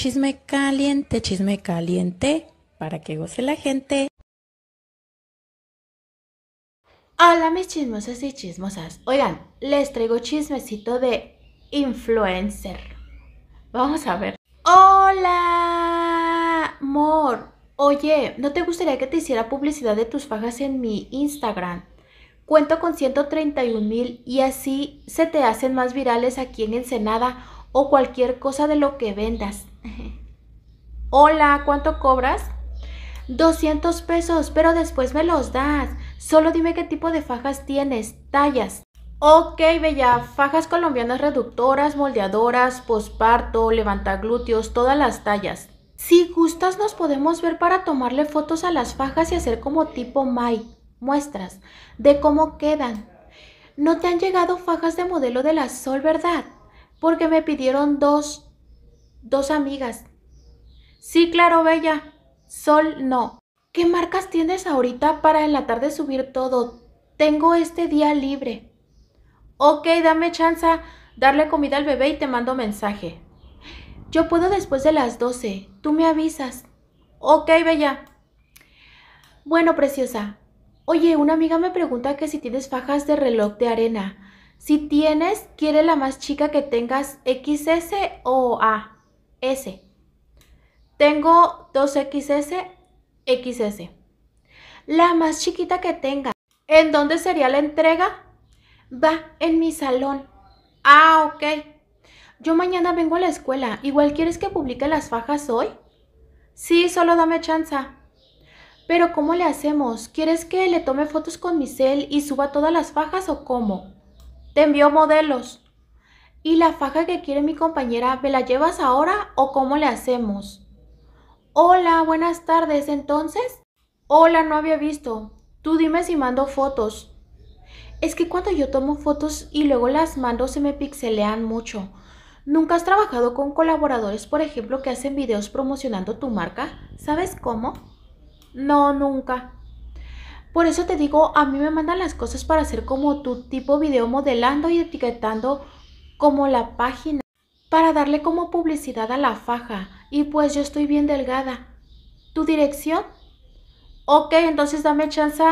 Chisme caliente, chisme caliente, para que goce la gente. Hola mis chismosas y chismosas. Oigan, les traigo chismecito de influencer. Vamos a ver. Hola, amor. Oye, ¿no te gustaría que te hiciera publicidad de tus fajas en mi Instagram? Cuento con 131 mil y así se te hacen más virales aquí en Ensenada o cualquier cosa de lo que vendas. Hola, ¿cuánto cobras? 200 pesos, pero después me los das. Solo dime qué tipo de fajas tienes, tallas. Ok, bella, fajas colombianas reductoras, moldeadoras, posparto, levantaglúteos, todas las tallas. Si gustas nos podemos ver para tomarle fotos a las fajas y hacer como tipo Mai, muestras, de cómo quedan. No te han llegado fajas de modelo de la Sol, ¿verdad? porque me pidieron dos, dos amigas. Sí, claro, Bella. Sol, no. ¿Qué marcas tienes ahorita para en la tarde subir todo? Tengo este día libre. Ok, dame chance darle comida al bebé y te mando mensaje. Yo puedo después de las 12. Tú me avisas. Ok, Bella. Bueno, preciosa. Oye, una amiga me pregunta que si tienes fajas de reloj de arena. Si tienes, quiere la más chica que tengas XS o A. S. Tengo 2XS, XS. La más chiquita que tenga. ¿En dónde sería la entrega? Va, en mi salón. Ah, ok. Yo mañana vengo a la escuela. ¿Igual quieres que publique las fajas hoy? Sí, solo dame chance. Pero ¿cómo le hacemos? ¿Quieres que le tome fotos con mi cel y suba todas las fajas o cómo? te envió modelos. ¿Y la faja que quiere mi compañera, me la llevas ahora o cómo le hacemos? Hola, buenas tardes, entonces. Hola, no había visto. Tú dime si mando fotos. Es que cuando yo tomo fotos y luego las mando se me pixelean mucho. ¿Nunca has trabajado con colaboradores, por ejemplo, que hacen videos promocionando tu marca? ¿Sabes cómo? No, nunca. Por eso te digo, a mí me mandan las cosas para hacer como tu tipo video modelando y etiquetando como la página para darle como publicidad a la faja. Y pues yo estoy bien delgada. ¿Tu dirección? Ok, entonces dame chance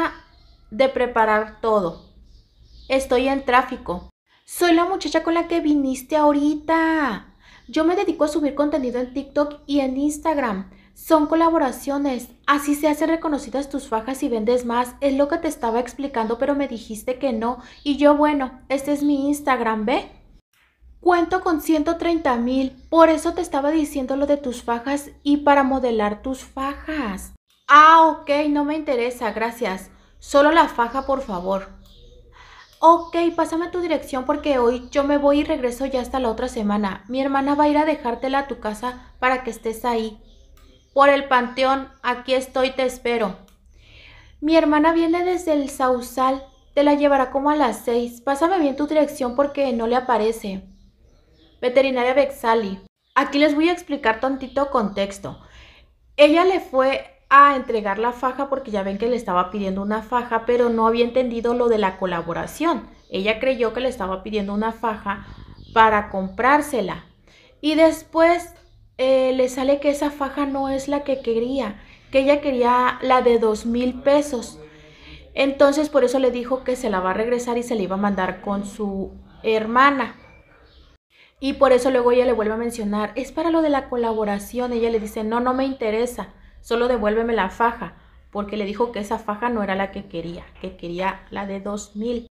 de preparar todo. Estoy en tráfico. Soy la muchacha con la que viniste ahorita. Yo me dedico a subir contenido en TikTok y en Instagram. Son colaboraciones, así se hacen reconocidas tus fajas y vendes más, es lo que te estaba explicando pero me dijiste que no y yo bueno, este es mi Instagram, ¿ve? Cuento con 130 mil, por eso te estaba diciendo lo de tus fajas y para modelar tus fajas. Ah, ok, no me interesa, gracias. Solo la faja, por favor. Ok, pásame tu dirección porque hoy yo me voy y regreso ya hasta la otra semana. Mi hermana va a ir a dejártela a tu casa para que estés ahí por el panteón, aquí estoy, te espero. Mi hermana viene desde el Sausal, te la llevará como a las seis. Pásame bien tu dirección porque no le aparece. Veterinaria Bexali. Aquí les voy a explicar tantito contexto. Ella le fue a entregar la faja porque ya ven que le estaba pidiendo una faja, pero no había entendido lo de la colaboración. Ella creyó que le estaba pidiendo una faja para comprársela. Y después eh, le sale que esa faja no es la que quería, que ella quería la de dos mil pesos. Entonces por eso le dijo que se la va a regresar y se la iba a mandar con su hermana. Y por eso luego ella le vuelve a mencionar, es para lo de la colaboración. Ella le dice, no, no me interesa, solo devuélveme la faja, porque le dijo que esa faja no era la que quería, que quería la de dos mil.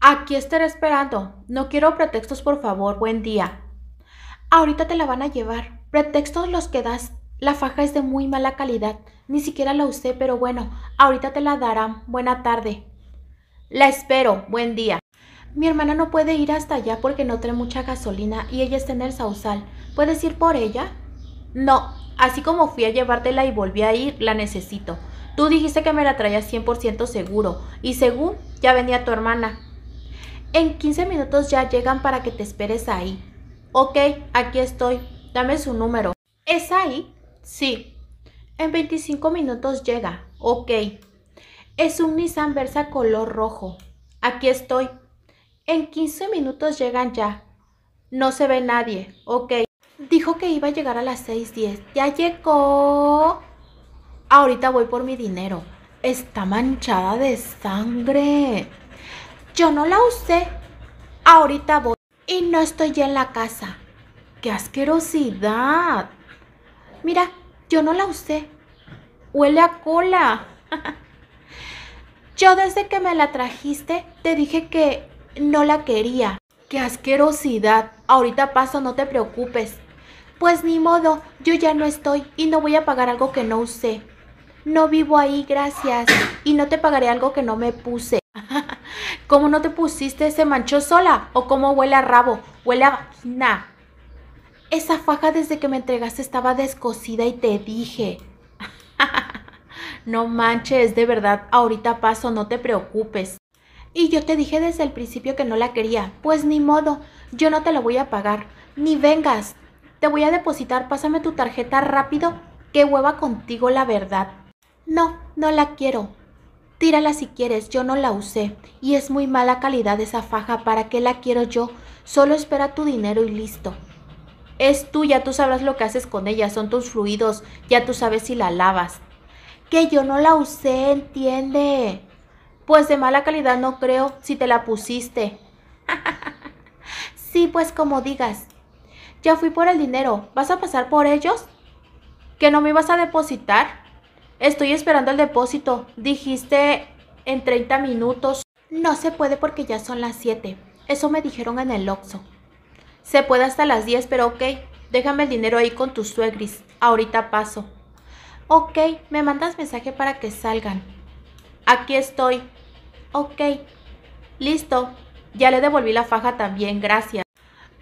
Aquí estaré esperando. No quiero pretextos, por favor. Buen día. Ahorita te la van a llevar. Pretextos los que das. La faja es de muy mala calidad. Ni siquiera la usé, pero bueno, ahorita te la darán. Buena tarde. La espero. Buen día. Mi hermana no puede ir hasta allá porque no trae mucha gasolina y ella está en el Sausal. ¿Puedes ir por ella? No, así como fui a llevártela y volví a ir, la necesito. Tú dijiste que me la traías 100% seguro y según ya venía tu hermana. En 15 minutos ya llegan para que te esperes ahí. Ok, aquí estoy. Dame su número. ¿Es ahí? Sí. En 25 minutos llega. Ok. Es un Nissan Versa color rojo. Aquí estoy. En 15 minutos llegan ya. No se ve nadie. Ok. Dijo que iba a llegar a las 6.10. Ya llegó. Ahorita voy por mi dinero. Está manchada de sangre. Yo no la usé. Ahorita voy. Y no estoy ya en la casa. ¡Qué asquerosidad! Mira, yo no la usé. Huele a cola. yo desde que me la trajiste te dije que no la quería. ¡Qué asquerosidad! Ahorita paso, no te preocupes. Pues ni modo, yo ya no estoy y no voy a pagar algo que no usé. No vivo ahí, gracias. Y no te pagaré algo que no me puse. ¿Cómo no te pusiste ese manchó sola? ¿O cómo huele a rabo? Huele a... Nah. Esa faja desde que me entregaste estaba descosida y te dije. no manches, de verdad, ahorita paso, no te preocupes. Y yo te dije desde el principio que no la quería. Pues ni modo, yo no te la voy a pagar. Ni vengas. Te voy a depositar, pásame tu tarjeta rápido. Que hueva contigo la verdad. No, no la quiero. Tírala si quieres, yo no la usé. Y es muy mala calidad esa faja, ¿para qué la quiero yo? Solo espera tu dinero y listo. Es tuya, tú sabrás lo que haces con ella, son tus fluidos, ya tú sabes si la lavas. Que yo no la usé, entiende. Pues de mala calidad no creo si te la pusiste. sí, pues como digas. Ya fui por el dinero, ¿vas a pasar por ellos? ¿Que no me ibas a depositar? Estoy esperando el depósito, dijiste en 30 minutos. No se puede porque ya son las 7. Eso me dijeron en el Oxxo. Se puede hasta las 10, pero ok. Déjame el dinero ahí con tus suegris. Ahorita paso. Ok, me mandas mensaje para que salgan. Aquí estoy. Ok. Listo. Ya le devolví la faja también, gracias.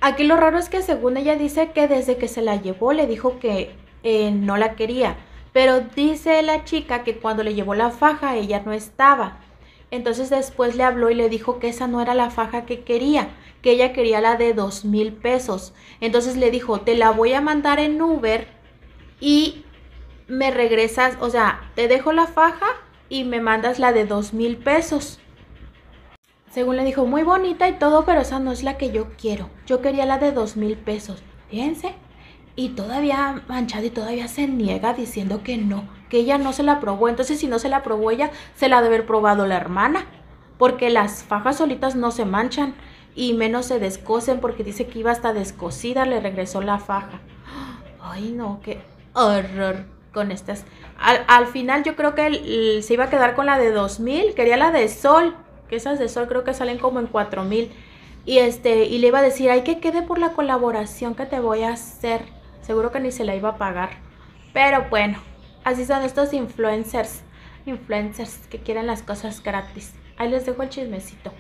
Aquí lo raro es que según ella dice que desde que se la llevó le dijo que eh, no la quería. Pero dice la chica que cuando le llevó la faja ella no estaba. Entonces después le habló y le dijo que esa no era la faja que quería, que ella quería la de dos mil pesos. Entonces le dijo, te la voy a mandar en Uber y me regresas, o sea, te dejo la faja y me mandas la de dos mil pesos. Según le dijo, muy bonita y todo, pero esa no es la que yo quiero. Yo quería la de dos mil pesos. Fíjense. Y todavía manchada y todavía se niega diciendo que no, que ella no se la probó. Entonces, si no se la probó ella, se la debe haber probado la hermana. Porque las fajas solitas no se manchan y menos se descosen porque dice que iba hasta descosida, le regresó la faja. Ay, no, qué horror con estas. Al, final yo creo que se iba a quedar con la de 2000, quería la de sol, que esas de sol creo que salen como en 4000. Y este y le iba a decir, "Ay, que quede por la colaboración que te voy a hacer." Seguro que ni se la iba a pagar. Pero bueno, así son estos influencers, influencers que quieren las cosas gratis. Ahí les dejo el chismecito.